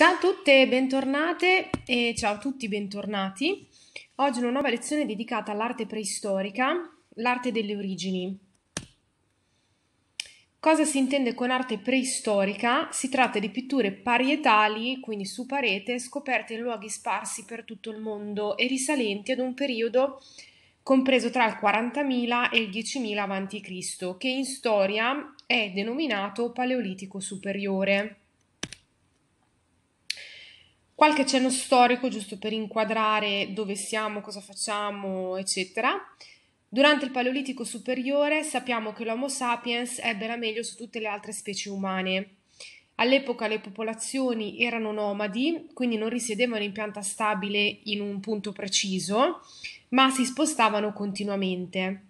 Ciao a tutte, bentornate e ciao a tutti, bentornati. Oggi una nuova lezione dedicata all'arte preistorica, l'arte delle origini. Cosa si intende con arte preistorica? Si tratta di pitture parietali, quindi su parete, scoperte in luoghi sparsi per tutto il mondo e risalenti ad un periodo compreso tra il 40.000 e il 10.000 a.C., che in storia è denominato Paleolitico Superiore qualche cenno storico giusto per inquadrare dove siamo, cosa facciamo, eccetera. Durante il Paleolitico superiore sappiamo che l'Homo sapiens ebbe la meglio su tutte le altre specie umane. All'epoca le popolazioni erano nomadi, quindi non risiedevano in pianta stabile in un punto preciso, ma si spostavano continuamente.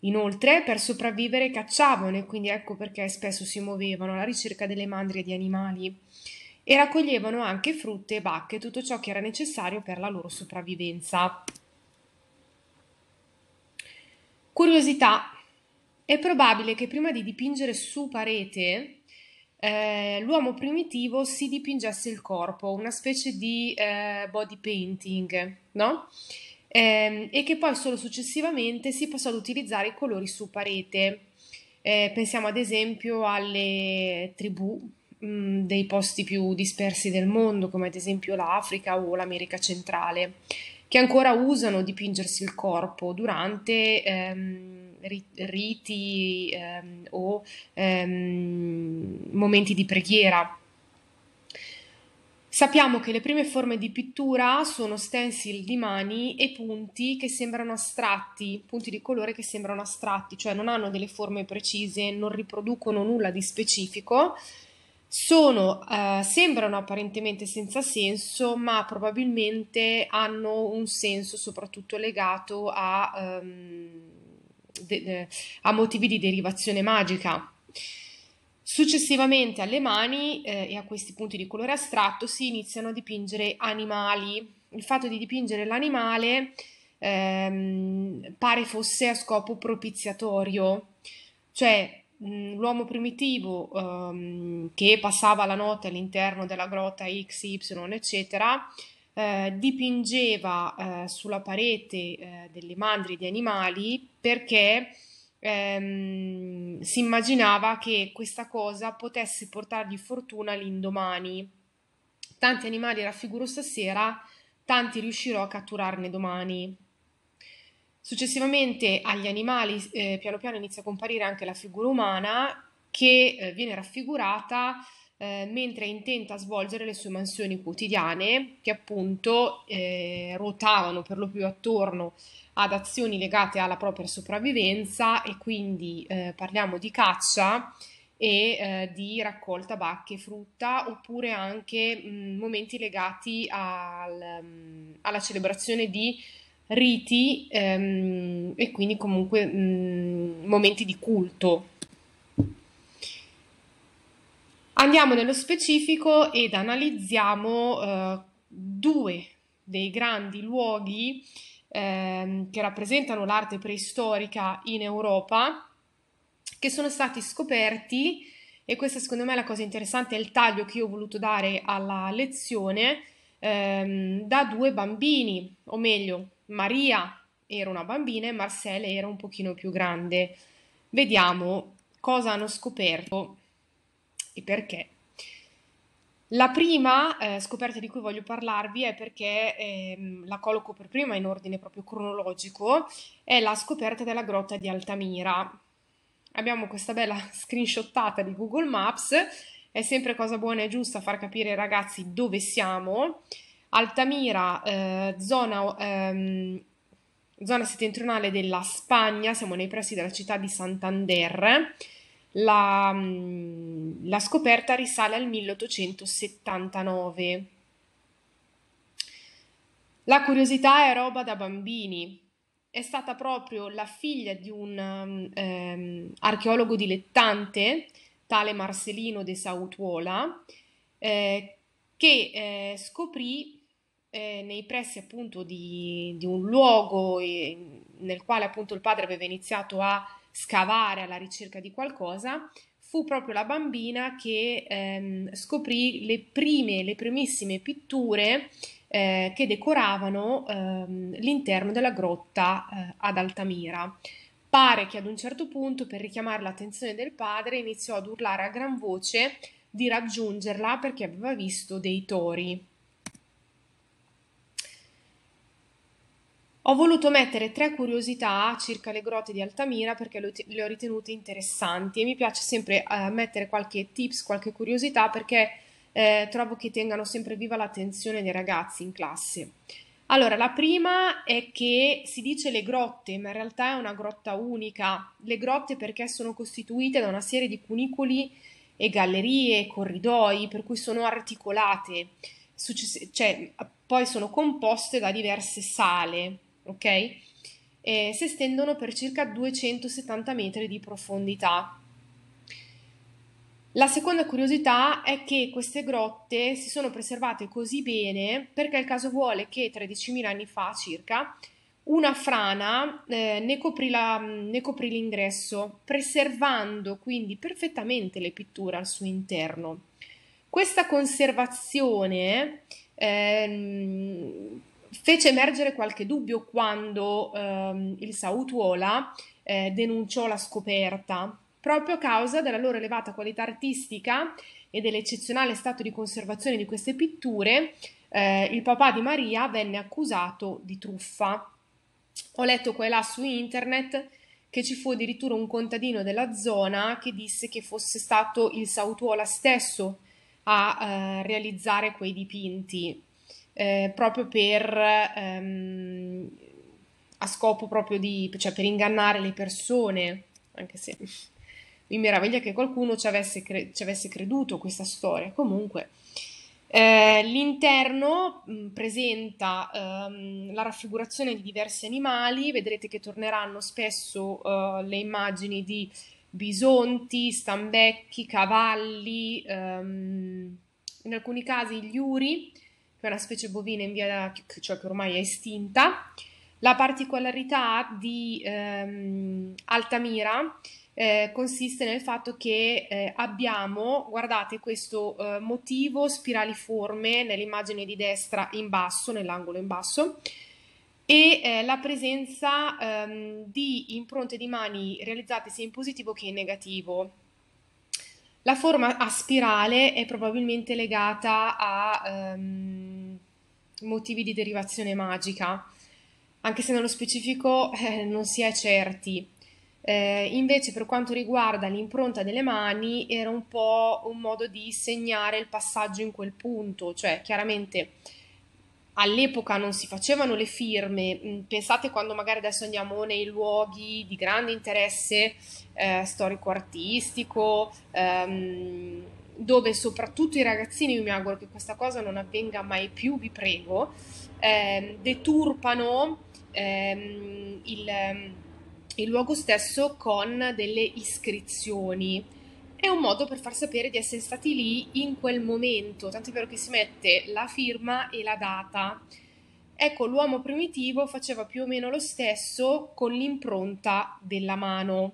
Inoltre, per sopravvivere cacciavano e quindi ecco perché spesso si muovevano alla ricerca delle mandrie di animali e raccoglievano anche frutte e bacche, tutto ciò che era necessario per la loro sopravvivenza. Curiosità. È probabile che prima di dipingere su parete eh, l'uomo primitivo si dipingesse il corpo, una specie di eh, body painting, no? Eh, e che poi solo successivamente si passò ad utilizzare i colori su parete. Eh, pensiamo ad esempio alle tribù Mm, dei posti più dispersi del mondo, come ad esempio l'Africa o l'America centrale, che ancora usano dipingersi il corpo durante ehm, riti ehm, o ehm, momenti di preghiera. Sappiamo che le prime forme di pittura sono stencil di mani e punti che sembrano astratti, punti di colore che sembrano astratti, cioè non hanno delle forme precise, non riproducono nulla di specifico, sono, eh, sembrano apparentemente senza senso, ma probabilmente hanno un senso soprattutto legato a, ehm, de- de- eh, a motivi di derivazione magica. Successivamente alle mani eh, e a questi punti di colore astratto si iniziano a dipingere animali. Il fatto di dipingere l'animale ehm, pare fosse a scopo propiziatorio, cioè Mm, l'uomo primitivo um, che passava la notte all'interno della grotta XY, eccetera, eh, dipingeva eh, sulla parete eh, delle mandrie di animali perché ehm, si immaginava che questa cosa potesse portargli fortuna l'indomani. Tanti animali raffiguro stasera, tanti riuscirò a catturarne domani. Successivamente agli animali eh, piano piano inizia a comparire anche la figura umana che eh, viene raffigurata eh, mentre è intenta a svolgere le sue mansioni quotidiane che appunto eh, ruotavano per lo più attorno ad azioni legate alla propria sopravvivenza e quindi eh, parliamo di caccia e eh, di raccolta bacche, e frutta oppure anche mh, mm, momenti legati al, mm, alla celebrazione di riti ehm, e quindi comunque mh, mm, momenti di culto. Andiamo nello specifico ed analizziamo eh, due dei grandi luoghi ehm, che rappresentano l'arte preistorica in Europa, che sono stati scoperti, e questa secondo me è la cosa interessante, è il taglio che io ho voluto dare alla lezione, ehm, da due bambini, o meglio, Maria era una bambina e Marcel era un pochino più grande. Vediamo cosa hanno scoperto e perché. La prima eh, scoperta di cui voglio parlarvi è perché ehm, la colloco per prima in ordine proprio cronologico, è la scoperta della grotta di Altamira. Abbiamo questa bella screenshottata di Google Maps, è sempre cosa buona e giusta far capire ai ragazzi dove siamo Altamira, eh, zona, ehm, zona, settentrionale della Spagna, siamo nei pressi della città di Santander. La, mm, la scoperta risale al 1879. La curiosità è roba da bambini. È stata proprio la figlia di un mm, ehm, archeologo dilettante, tale Marcelino de Sautuola, eh, che eh, scoprì eh, nei pressi appunto di, di un luogo nel quale appunto il padre aveva iniziato a scavare alla ricerca di qualcosa, fu proprio la bambina che ehm, scoprì le prime, le primissime pitture eh, che decoravano ehm, l'interno della grotta eh, ad Altamira. Pare che ad un certo punto, per richiamare l'attenzione del padre, iniziò ad urlare a gran voce di raggiungerla perché aveva visto dei tori. Ho voluto mettere tre curiosità circa le grotte di Altamira perché le ho ritenute interessanti e mi piace sempre eh, mettere qualche tips, qualche curiosità perché eh, trovo che tengano sempre viva l'attenzione dei ragazzi in classe. Allora, la prima è che si dice le grotte, ma in realtà è una grotta unica. Le grotte perché sono costituite da una serie di cunicoli e gallerie, corridoi, per cui sono articolate, Success- cioè, poi sono composte da diverse sale ok? E si estendono per circa 270 metri di profondità. La seconda curiosità è che queste grotte si sono preservate così bene perché il caso vuole che 13.000 anni fa circa una frana eh, ne, coprì la, ne coprì l'ingresso, preservando quindi perfettamente le pitture al suo interno. Questa conservazione ehm, fece emergere qualche dubbio quando ehm, il Sautuola eh, denunciò la scoperta, proprio a causa della loro elevata qualità artistica e dell'eccezionale stato di conservazione di queste pitture, eh, il papà di Maria venne accusato di truffa. Ho letto qua e là su internet che ci fu addirittura un contadino della zona che disse che fosse stato il Sautuola stesso a eh, realizzare quei dipinti eh, proprio per ehm, a scopo proprio di cioè per ingannare le persone, anche se mi meraviglia che qualcuno ci avesse, cre- ci avesse creduto questa storia. Comunque. Eh, l'interno mh, mm, presenta ehm, la raffigurazione di diversi animali, vedrete che torneranno spesso eh, le immagini di bisonti, stambecchi, cavalli, ehm, in alcuni casi gli uri, che è una specie bovina in via, da, cioè che ormai è estinta. La particolarità di ehm, Altamira eh, consiste nel fatto che eh, abbiamo, guardate questo eh, motivo spiraliforme nell'immagine di destra in basso, nell'angolo in basso, e eh, la presenza ehm, di impronte di mani realizzate sia in positivo che in negativo. La forma a spirale è probabilmente legata a ehm, motivi di derivazione magica, anche se nello specifico eh, non si è certi. Eh, invece, per quanto riguarda l'impronta delle mani, era un po' un modo di segnare il passaggio in quel punto, cioè chiaramente all'epoca non si facevano le firme, mm, pensate quando magari adesso andiamo nei luoghi di grande interesse eh, storico-artistico, ehm, dove soprattutto i ragazzini, io mi auguro che questa cosa non avvenga mai più, vi prego, ehm, deturpano ehm, il, il luogo stesso con delle iscrizioni è un modo per far sapere di essere stati lì in quel momento, tanto è vero che si mette la firma e la data. Ecco, l'uomo primitivo faceva più o meno lo stesso con l'impronta della mano.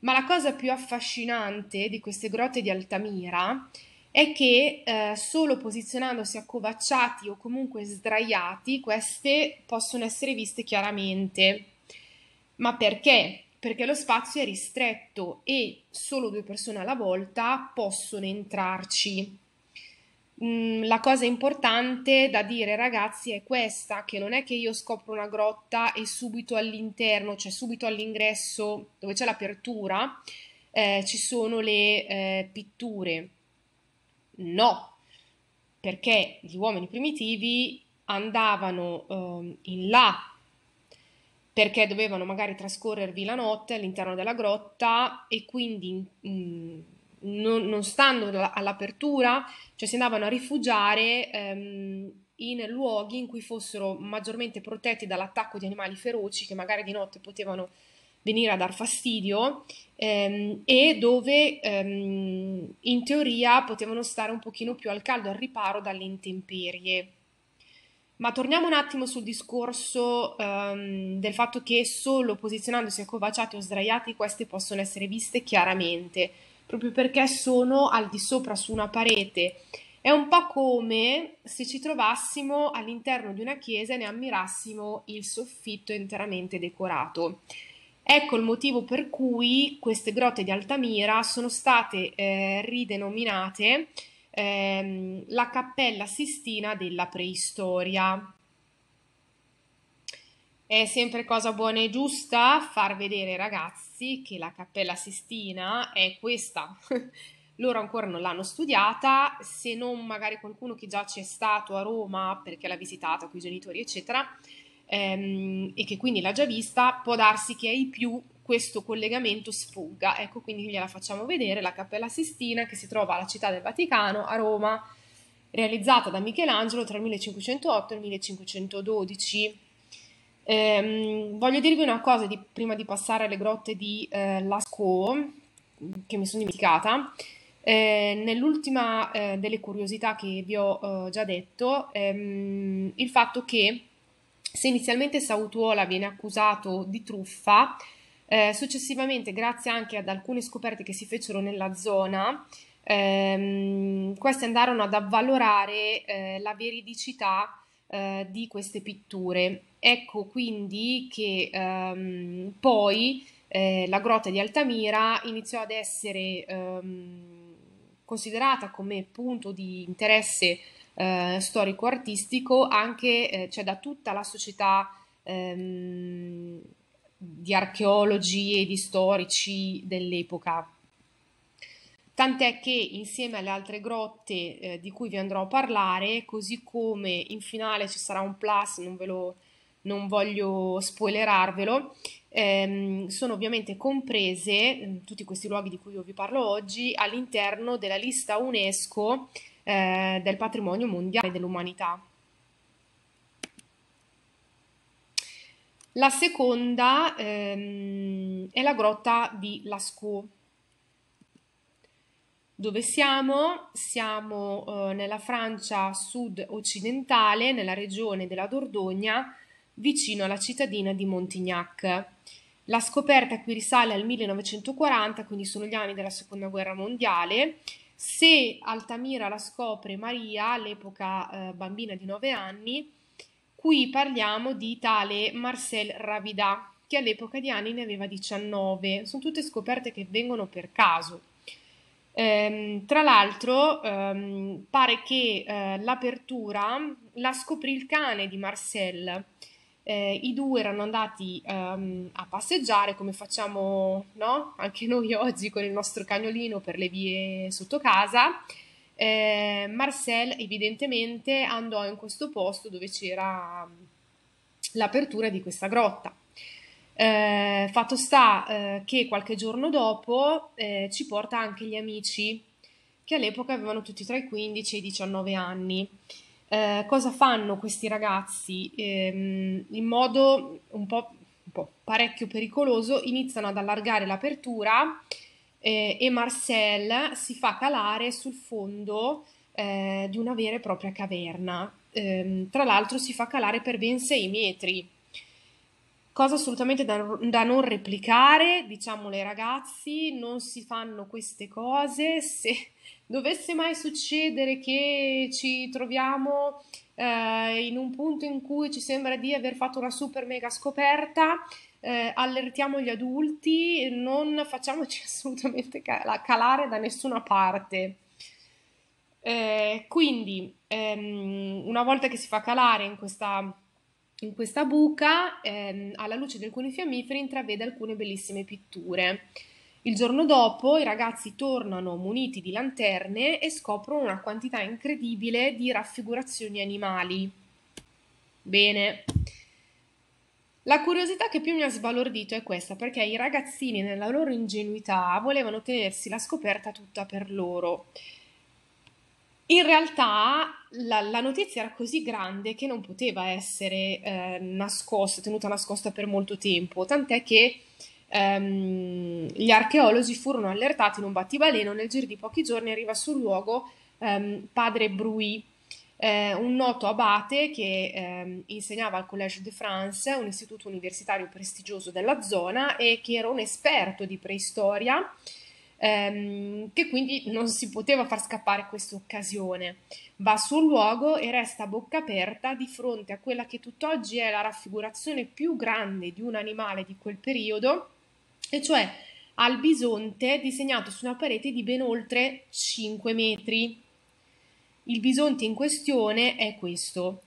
Ma la cosa più affascinante di queste grotte di Altamira è che eh, solo posizionandosi accovacciati o comunque sdraiati, queste possono essere viste chiaramente. Ma perché? perché lo spazio è ristretto e solo due persone alla volta possono entrarci. Mm, la cosa importante da dire ragazzi è questa, che non è che io scopro una grotta e subito all'interno, cioè subito all'ingresso dove c'è l'apertura, eh, ci sono le eh, pitture. No, perché gli uomini primitivi andavano eh, in là perché dovevano magari trascorrervi la notte all'interno della grotta e quindi mh, mm, non, non, stando all'apertura, cioè si andavano a rifugiare ehm, in luoghi in cui fossero maggiormente protetti dall'attacco di animali feroci che magari di notte potevano venire a dar fastidio ehm, e dove ehm, in teoria potevano stare un pochino più al caldo, al riparo dalle intemperie. Ma torniamo un attimo sul discorso um, del fatto che solo posizionandosi accovacciati o sdraiati queste possono essere viste chiaramente, proprio perché sono al di sopra su una parete. È un po' come se ci trovassimo all'interno di una chiesa e ne ammirassimo il soffitto interamente decorato. Ecco il motivo per cui queste grotte di Altamira sono state eh, ridenominate ehm, la Cappella Sistina della preistoria. È sempre cosa buona e giusta far vedere ai ragazzi che la Cappella Sistina è questa. Loro ancora non l'hanno studiata, se non magari qualcuno che già c'è stato a Roma perché l'ha visitata con i genitori, eccetera ehm, e che quindi l'ha già vista, può darsi che ai più questo collegamento sfugga. Ecco, quindi gliela facciamo vedere, la Cappella Sistina che si trova alla Città del Vaticano, a Roma, realizzata da Michelangelo tra il 1508 e il 1512. Ehm, voglio dirvi una cosa di, prima di passare alle grotte di eh, Lascaux, che mi sono dimenticata. Eh, nell'ultima eh, delle curiosità che vi ho eh, già detto, ehm, il fatto che se inizialmente Sautuola viene accusato di truffa, eh, successivamente, grazie anche ad alcune scoperte che si fecero nella zona, ehm, queste andarono ad avvalorare eh, la veridicità eh, di queste pitture. Ecco quindi che ehm, poi eh, la grotta di Altamira iniziò ad essere ehm, considerata come punto di interesse eh, storico-artistico, anche eh, cioè, da tutta la società ehm, di archeologi e di storici dell'epoca. Tant'è che insieme alle altre grotte eh, di cui vi andrò a parlare, così come in finale ci sarà un plus, non ve lo non voglio spoilerarvelo, ehm, sono ovviamente comprese mm, tutti questi luoghi di cui io vi parlo oggi all'interno della lista UNESCO eh, del patrimonio mondiale dell'umanità. La seconda ehm, è la grotta di Lascaux. Dove siamo? Siamo eh, nella Francia sud-occidentale, nella regione della Dordogna, vicino alla cittadina di Montignac. La scoperta qui risale al 1940, quindi sono gli anni della Seconda Guerra Mondiale, se Altamira la scopre Maria, all'epoca eh, bambina di 9 anni, qui parliamo di tale Marcel Ravidà, che all'epoca di anni ne aveva 19. Sono tutte scoperte che vengono per caso. Ehm, tra l'altro, ehm, pare che eh, l'apertura la scoprì il cane di Marcel eh, i due erano andati um, a passeggiare come facciamo no? anche noi oggi con il nostro cagnolino per le vie sotto casa. Eh, Marcel evidentemente andò in questo posto dove c'era mm, l'apertura di questa grotta. Eh, fatto sta eh, che qualche giorno dopo eh, ci porta anche gli amici che all'epoca avevano tutti tra i 15 e i 19 anni eh, cosa fanno questi ragazzi eh, in modo un po', un po', parecchio pericoloso, iniziano ad allargare l'apertura eh, e Marcel si fa calare sul fondo eh, di una vera e propria caverna. Ehm, tra l'altro si fa calare per ben 6 metri. Cosa assolutamente da, da non replicare, diciamolo ai ragazzi, non si fanno queste cose se dovesse mai succedere che ci troviamo eh, in un punto in cui ci sembra di aver fatto una super mega scoperta, eh, allertiamo gli adulti, non facciamoci assolutamente calare da nessuna parte. Eh, quindi, ehm, una volta che si fa calare in questa, in questa buca, ehm, alla luce di alcuni fiammiferi intravede alcune bellissime pitture. Il giorno dopo i ragazzi tornano muniti di lanterne e scoprono una quantità incredibile di raffigurazioni animali. Bene. La curiosità che più mi ha sbalordito è questa, perché i ragazzini nella loro ingenuità volevano tenersi la scoperta tutta per loro. In realtà la, la notizia era così grande che non poteva essere eh, nascosta, tenuta nascosta per molto tempo, tant'è che ehm, gli archeologi furono allertati in un battibaleno, nel giro di pochi giorni arriva sul luogo ehm, padre Brui, eh, un noto abate che ehm, insegnava al Collège de France, un istituto universitario prestigioso della zona e che era un esperto di preistoria, ehm, che quindi non si poteva far scappare questa occasione. Va sul luogo e resta a bocca aperta di fronte a quella che tutt'oggi è la raffigurazione più grande di un animale di quel periodo, e cioè al bisonte disegnato su una parete di ben oltre 5 metri. Il bisonte in questione è questo.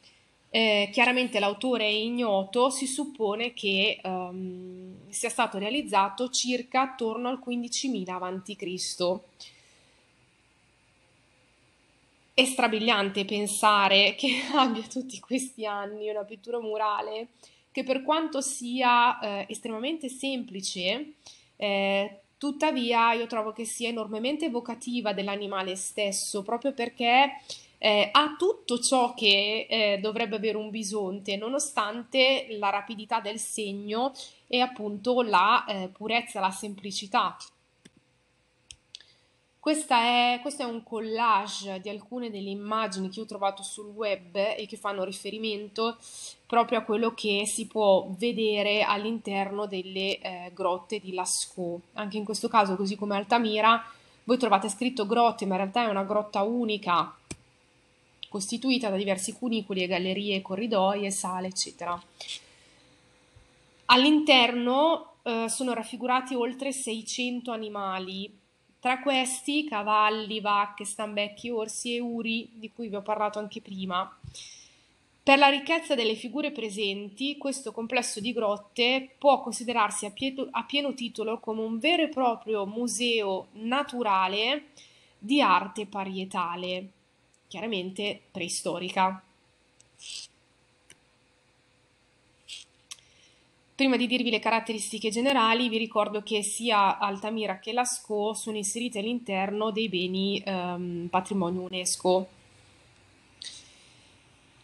Eh, chiaramente l'autore è ignoto, si suppone che ehm, sia stato realizzato circa attorno al 15.000 a.C. È strabiliante pensare che abbia tutti questi anni una pittura murale che per quanto sia eh, estremamente semplice, eh, tuttavia io trovo che sia enormemente evocativa dell'animale stesso, proprio perché eh, ha tutto ciò che eh, dovrebbe avere un bisonte, nonostante la rapidità del segno e appunto la eh, purezza, la semplicità. È, questo è un collage di alcune delle immagini che ho trovato sul web e che fanno riferimento proprio a quello che si può vedere all'interno delle eh, grotte di Lascaux. Anche in questo caso, così come Altamira, voi trovate scritto grotte, ma in realtà è una grotta unica costituita da diversi cunicoli e gallerie, corridoie, sale, eccetera. All'interno eh, sono raffigurati oltre 600 animali tra questi cavalli, vacche, stambecchi, orsi e uri, di cui vi ho parlato anche prima. Per la ricchezza delle figure presenti, questo complesso di grotte può considerarsi a, pieto, a pieno titolo come un vero e proprio museo naturale di arte parietale, chiaramente preistorica. Prima di dirvi le caratteristiche generali, vi ricordo che sia Altamira che Lascaux sono inserite all'interno dei beni ehm, patrimonio UNESCO.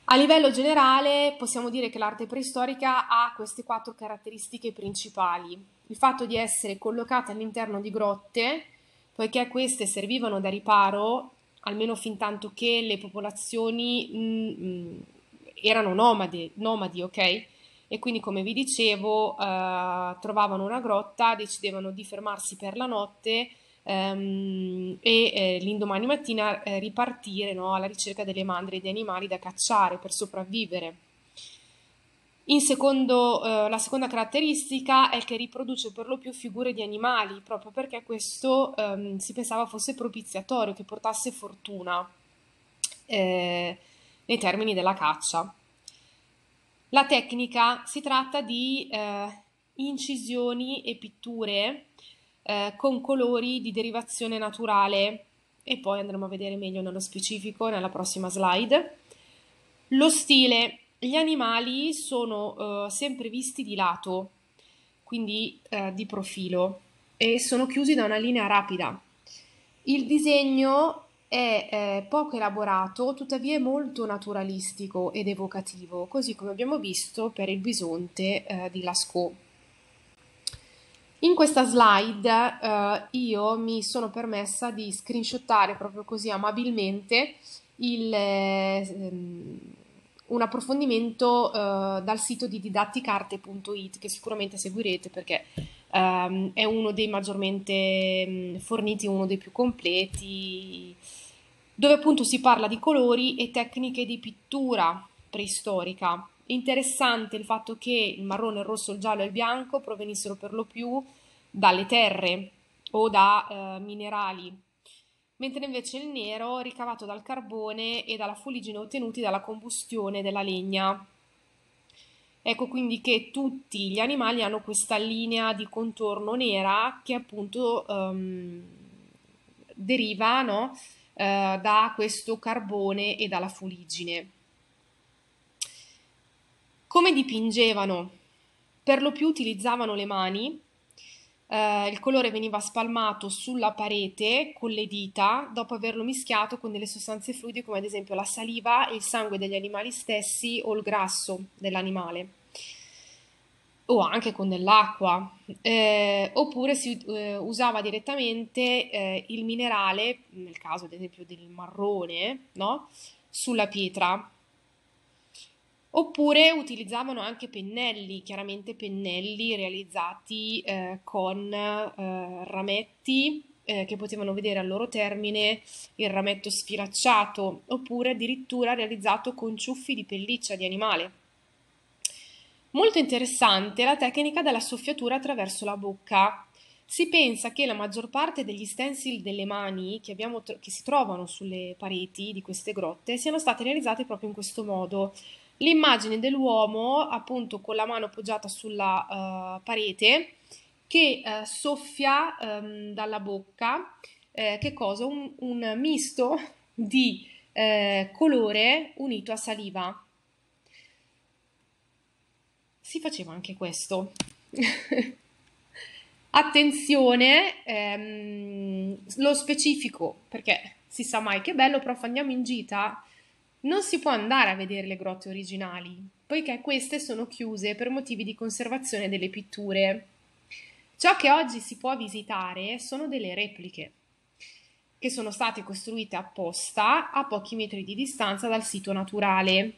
A livello generale possiamo dire che l'arte preistorica ha queste quattro caratteristiche principali. Il fatto di essere collocata all'interno di grotte, poiché queste servivano da riparo, almeno fin tanto che le popolazioni mh, mm, mh, mm, erano nomade, nomadi, ok? e quindi come vi dicevo eh, trovavano una grotta, decidevano di fermarsi per la notte ehm, e eh, l'indomani mattina eh, ripartire no, alla ricerca delle mandrie di animali da cacciare per sopravvivere. Secondo, eh, la seconda caratteristica è che riproduce per lo più figure di animali, proprio perché questo ehm, si pensava fosse propiziatorio, che portasse fortuna eh, nei termini della caccia. La tecnica si tratta di eh, incisioni e pitture eh, con colori di derivazione naturale e poi andremo a vedere meglio nello specifico nella prossima slide. Lo stile, gli animali sono eh, sempre visti di lato, quindi eh, di profilo e sono chiusi da una linea rapida. Il disegno è eh, poco elaborato, tuttavia è molto naturalistico ed evocativo, così come abbiamo visto per il bisonte eh, di Lascaux. In questa slide eh, io mi sono permessa di screenshottare proprio così amabilmente il, ehm, un approfondimento eh, dal sito di didatticarte.it che sicuramente seguirete perché ehm, è uno dei maggiormente mm, forniti, uno dei più completi dove appunto si parla di colori e tecniche di pittura preistorica. Interessante il fatto che il marrone, il rosso, il giallo e il bianco provenissero per lo più dalle terre o da eh, minerali, mentre invece il nero ricavato dal carbone e dalla fuligine ottenuti dalla combustione della legna. Ecco quindi che tutti gli animali hanno questa linea di contorno nera che appunto ehm, deriva no? Eh, da questo carbone e dalla fuligine. Come dipingevano? Per lo più utilizzavano le mani, eh, il colore veniva spalmato sulla parete con le dita dopo averlo mischiato con delle sostanze fluide come ad esempio la saliva, il sangue degli animali stessi o il grasso dell'animale o anche con dell'acqua, eh, oppure si eh, usava direttamente eh, il minerale, nel caso ad esempio del marrone, no? sulla pietra. Oppure utilizzavano anche pennelli, chiaramente pennelli realizzati eh, con eh, rametti eh, che potevano vedere al loro termine il rametto sfilacciato, oppure addirittura realizzato con ciuffi di pelliccia di animale. Molto interessante la tecnica della soffiatura attraverso la bocca. Si pensa che la maggior parte degli stencil delle mani che, tro- che, si trovano sulle pareti di queste grotte siano state realizzate proprio in questo modo. L'immagine dell'uomo, appunto, con la mano appoggiata sulla uh, parete, che uh, soffia um, dalla bocca, eh, che cosa? Un, un misto di eh, colore unito a saliva si faceva anche questo. Attenzione, ehm, lo specifico, perché si sa mai che bello, prof, andiamo in gita, non si può andare a vedere le grotte originali, poiché queste sono chiuse per motivi di conservazione delle pitture. Ciò che oggi si può visitare sono delle repliche, che sono state costruite apposta a pochi metri di distanza dal sito naturale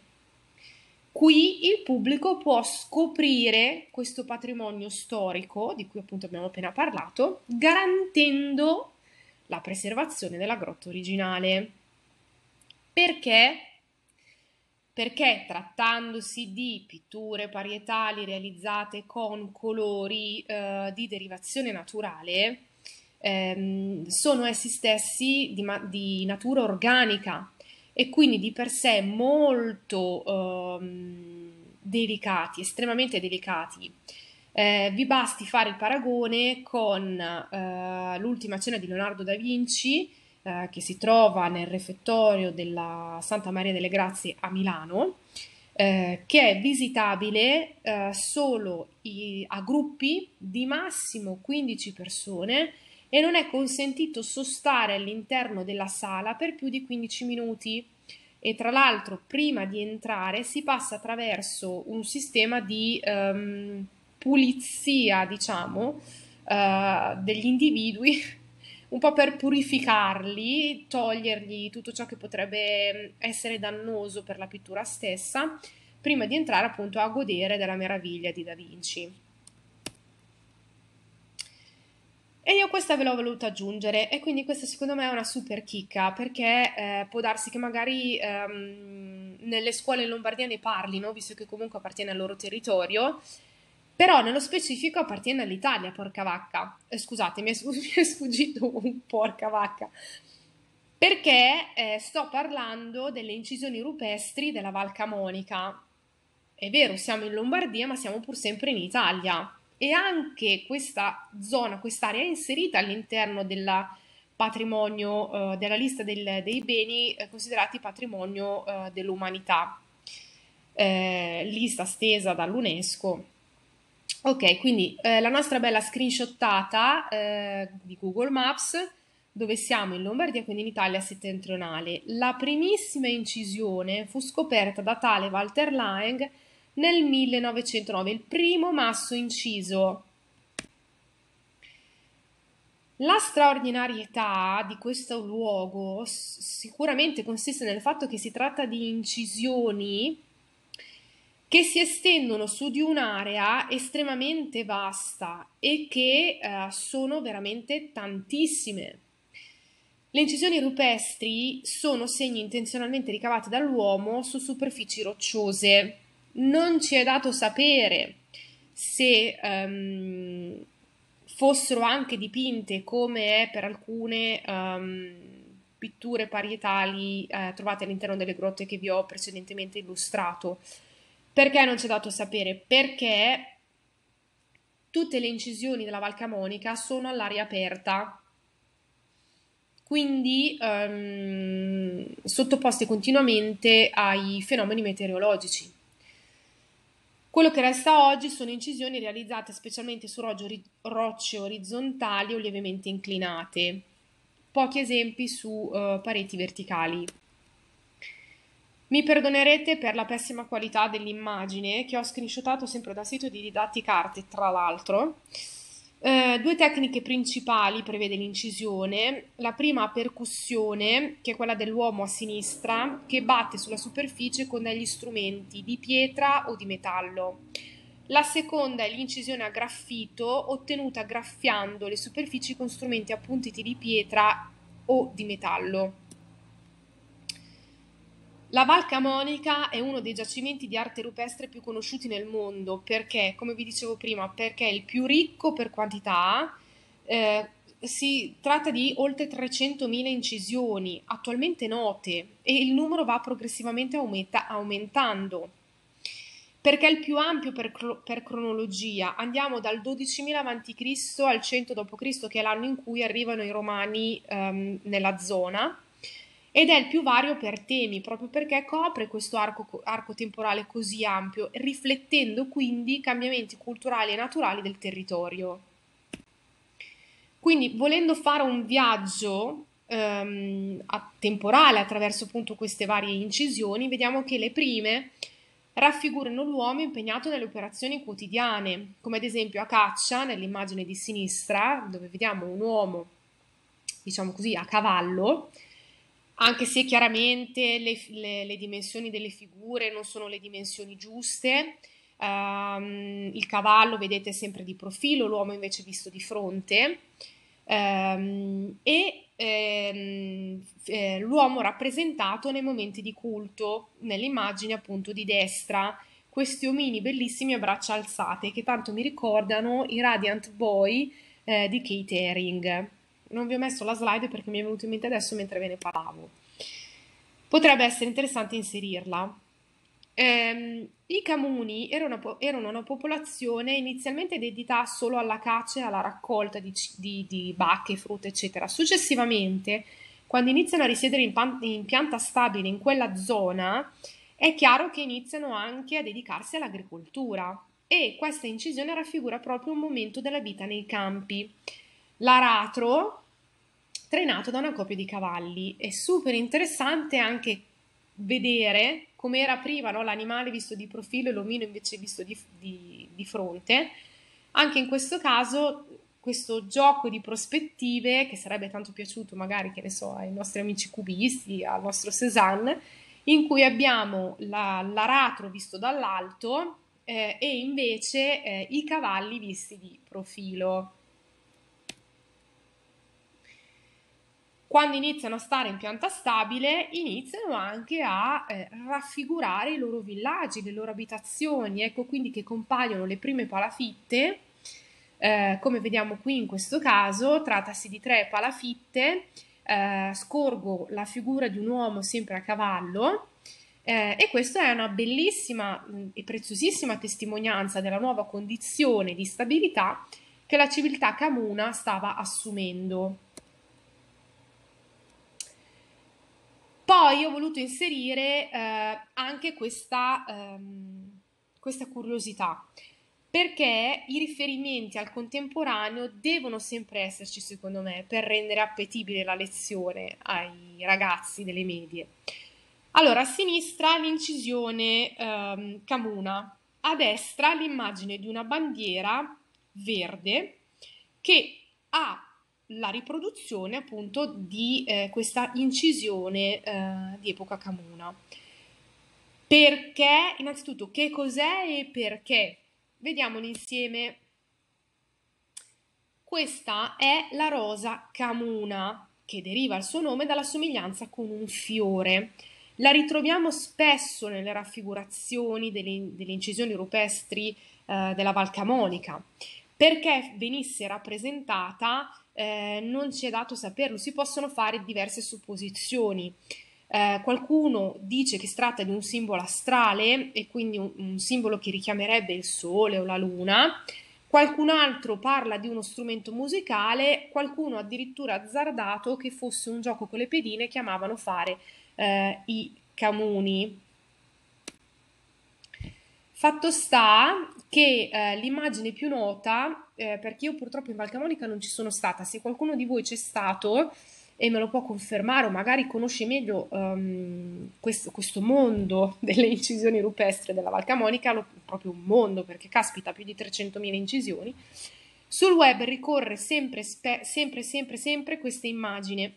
Qui il pubblico può scoprire questo patrimonio storico di cui appunto abbiamo appena parlato, garantendo la preservazione della grotta originale. Perché? Perché trattandosi di pitture parietali realizzate con colori eh, di derivazione naturale, ehm, sono essi stessi di, ma- di natura organica, e quindi di per sé molto ehm, delicati, estremamente delicati. Eh, vi basti fare il paragone con eh, l'ultima cena di Leonardo da Vinci eh, che si trova nel refettorio della Santa Maria delle Grazie a Milano, eh, che è visitabile eh, solo i, a gruppi di massimo 15 persone e non è consentito sostare all'interno della sala per più di 15 minuti e tra l'altro prima di entrare si passa attraverso un sistema di um, pulizia, diciamo, uh, degli individui, un po' per purificarli, togliergli tutto ciò che potrebbe mm, essere dannoso per la pittura stessa, prima di entrare appunto a godere della meraviglia di Da Vinci. E io questa ve l'ho voluta aggiungere e quindi questa secondo me è una super chicca perché eh, può darsi che magari ehm, nelle scuole in Lombardia ne parlino, visto che comunque appartiene al loro territorio, però nello specifico appartiene all'Italia, porca vacca. Eh, scusate, mi è, mi è sfuggito un porca vacca. Perché eh, sto parlando delle incisioni rupestri della Val Camonica. È vero, siamo in Lombardia, ma siamo pur sempre in Italia e anche questa zona, quest'area è inserita all'interno del patrimonio, eh, della lista del, dei beni eh, considerati patrimonio eh, dell'umanità, eh, lista stesa dall'UNESCO. Ok, quindi eh, la nostra bella screenshottata eh, di Google Maps dove siamo in Lombardia, quindi in Italia settentrionale. La primissima incisione fu scoperta da tale Walter Lang nel 1909, il primo masso inciso. La straordinarietà di questo luogo sicuramente consiste nel fatto che si tratta di incisioni che si estendono su di un'area estremamente vasta e che eh, sono veramente tantissime. Le incisioni rupestri sono segni intenzionalmente ricavati dall'uomo su superfici rocciose non ci è dato sapere se um, fossero anche dipinte come è per alcune um, pitture parietali eh, trovate all'interno delle grotte che vi ho precedentemente illustrato. Perché non ci è dato sapere? Perché tutte le incisioni della Val Camonica sono all'aria aperta, quindi um, sottoposte continuamente ai fenomeni meteorologici. Quello che resta oggi sono incisioni realizzate specialmente su rocce orizzontali o lievemente inclinate, pochi esempi su uh, pareti verticali. Mi perdonerete per la pessima qualità dell'immagine che ho screenshotato sempre dal sito di Didattica Arte, tra l'altro. Eh, due tecniche principali prevede l'incisione, la prima percussione, che è quella dell'uomo a sinistra, che batte sulla superficie con degli strumenti di pietra o di metallo. La seconda è l'incisione a graffito, ottenuta graffiando le superfici con strumenti appuntiti di pietra o di metallo. La Val Camonica è uno dei giacimenti di arte rupestre più conosciuti nel mondo perché, come vi dicevo prima, perché è il più ricco per quantità, eh, si tratta di oltre 300.000 incisioni attualmente note e il numero va progressivamente aumenta, aumentando. Perché è il più ampio per, per cronologia, andiamo dal 12.000 a.C. al 100 d.C., che è l'anno in cui arrivano i romani ehm, nella zona, ed è il più vario per temi, proprio perché copre questo arco, arco temporale così ampio, riflettendo quindi cambiamenti culturali e naturali del territorio. Quindi, volendo fare un viaggio ehm, temporale attraverso appunto queste varie incisioni, vediamo che le prime raffigurano l'uomo impegnato nelle operazioni quotidiane, come ad esempio a caccia nell'immagine di sinistra, dove vediamo un uomo, diciamo così, a cavallo, anche se chiaramente le, le, le, dimensioni delle figure non sono le dimensioni giuste, um, il cavallo vedete sempre di profilo, l'uomo invece visto di fronte um, e ehm, eh, l'uomo rappresentato nei momenti di culto, nell'immagine appunto di destra, questi omini bellissimi a braccia alzate che tanto mi ricordano i Radiant Boy eh, di Kate Herring non vi ho messo la slide perché mi è venuto in mente adesso mentre ve ne parlavo. Potrebbe essere interessante inserirla. Ehm, I Camuni erano, erano, una popolazione inizialmente dedita solo alla caccia e alla raccolta di, di, di bacche, frutta, eccetera. Successivamente, quando iniziano a risiedere in, pan, in pianta stabile in quella zona, è chiaro che iniziano anche a dedicarsi all'agricoltura e questa incisione raffigura proprio un momento della vita nei campi l'aratro trainato da una coppia di cavalli. È super interessante anche vedere come era prima no? l'animale visto di profilo e l'omino invece visto di, di, di fronte. Anche in questo caso questo gioco di prospettive che sarebbe tanto piaciuto magari, che ne so, ai nostri amici cubisti, al nostro Cézanne, in cui abbiamo la, l'aratro visto dall'alto eh, e invece eh, i cavalli visti di profilo. quando iniziano a stare in pianta stabile, iniziano anche a eh, raffigurare i loro villaggi, le loro abitazioni, ecco quindi che compaiono le prime palafitte, eh, come vediamo qui in questo caso, trattasi di tre palafitte, eh, scorgo la figura di un uomo sempre a cavallo, eh, e questa è una bellissima e preziosissima testimonianza della nuova condizione di stabilità che la civiltà camuna stava assumendo. Poi ho voluto inserire eh, anche questa, ehm, questa curiosità, perché i riferimenti al contemporaneo devono sempre esserci, secondo me, per rendere appetibile la lezione ai ragazzi delle medie. Allora, a sinistra l'incisione ehm, Camuna, a destra l'immagine di una bandiera verde che ha la riproduzione appunto di eh, questa incisione eh, di epoca Camuna. Perché, innanzitutto, che cos'è e perché? Vediamolo insieme. Questa è la rosa Camuna, che deriva il suo nome dalla somiglianza con un fiore. La ritroviamo spesso nelle raffigurazioni delle, delle incisioni rupestri eh, della Val Camonica, perché venisse rappresentata eh, non ci è dato saperlo, si possono fare diverse supposizioni. Eh, qualcuno dice che si tratta di un simbolo astrale e quindi un, un simbolo che richiamerebbe il sole o la luna, qualcun altro parla di uno strumento musicale, qualcuno addirittura azzardato che fosse un gioco con le pedine che amavano fare eh, i camuni. Fatto sta che eh, l'immagine più nota, eh, perché io purtroppo in Valcamonica non ci sono stata, se qualcuno di voi c'è stato e me lo può confermare o magari conosce meglio um, ehm, questo, questo, mondo delle incisioni rupestre della Valcamonica, lo, proprio un mondo perché caspita più di 300.000 incisioni, sul web ricorre sempre, sempre, sempre, sempre questa immagine.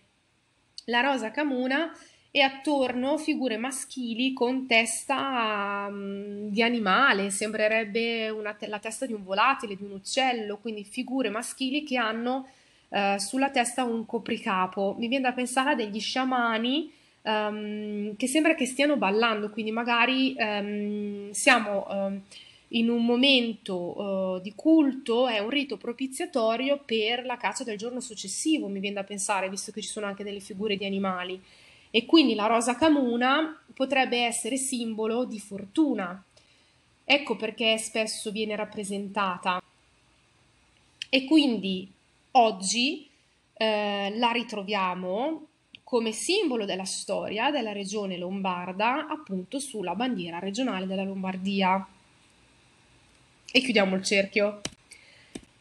La rosa camuna e attorno figure maschili con testa um, di animale, sembrerebbe te- la testa di un volatile, di un uccello, quindi figure maschili che hanno uh, sulla testa un copricapo. Mi viene da pensare a degli sciamani um, che sembra che stiano ballando, quindi magari um, siamo ehm, in un momento uh, di culto, è un rito propiziatorio per la caccia del giorno successivo, mi viene da pensare, visto che ci sono anche delle figure di animali e quindi la rosa camuna potrebbe essere simbolo di fortuna. Ecco perché spesso viene rappresentata. E quindi oggi eh, la ritroviamo come simbolo della storia della regione lombarda, appunto sulla bandiera regionale della Lombardia. E chiudiamo il cerchio.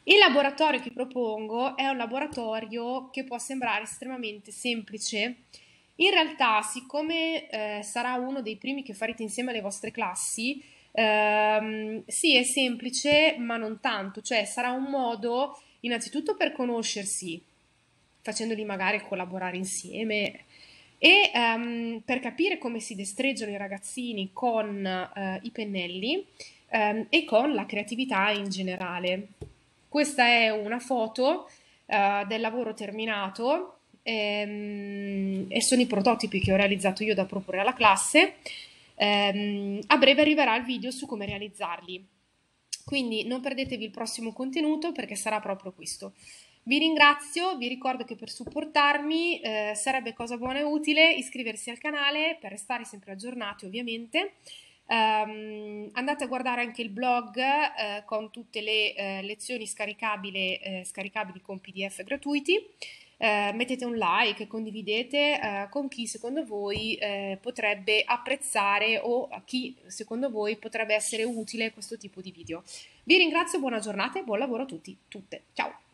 Il laboratorio che propongo è un laboratorio che può sembrare estremamente semplice, in realtà, siccome eh, sarà uno dei primi che farete insieme alle vostre classi, ehm, sì, è semplice, ma non tanto, cioè sarà un modo innanzitutto per conoscersi, facendoli magari collaborare insieme e ehm, per capire come si destreggiano i ragazzini con eh, i pennelli ehm, e con la creatività in generale. Questa è una foto eh, del lavoro terminato ehm, e sono i prototipi che ho realizzato io da proporre alla classe. Ehm, a breve arriverà il video su come realizzarli. Quindi non perdetevi il prossimo contenuto perché sarà proprio questo. Vi ringrazio, vi ricordo che per supportarmi eh, sarebbe cosa buona e utile iscriversi al canale per restare sempre aggiornati ovviamente. Um, andate a guardare anche il blog eh, con tutte le eh, lezioni eh, scaricabili con PDF gratuiti. Eh, mettete un like, condividete eh, con chi secondo voi eh, potrebbe apprezzare o a chi secondo voi potrebbe essere utile questo tipo di video. Vi ringrazio, buona giornata e buon lavoro a tutti, tutte. Ciao!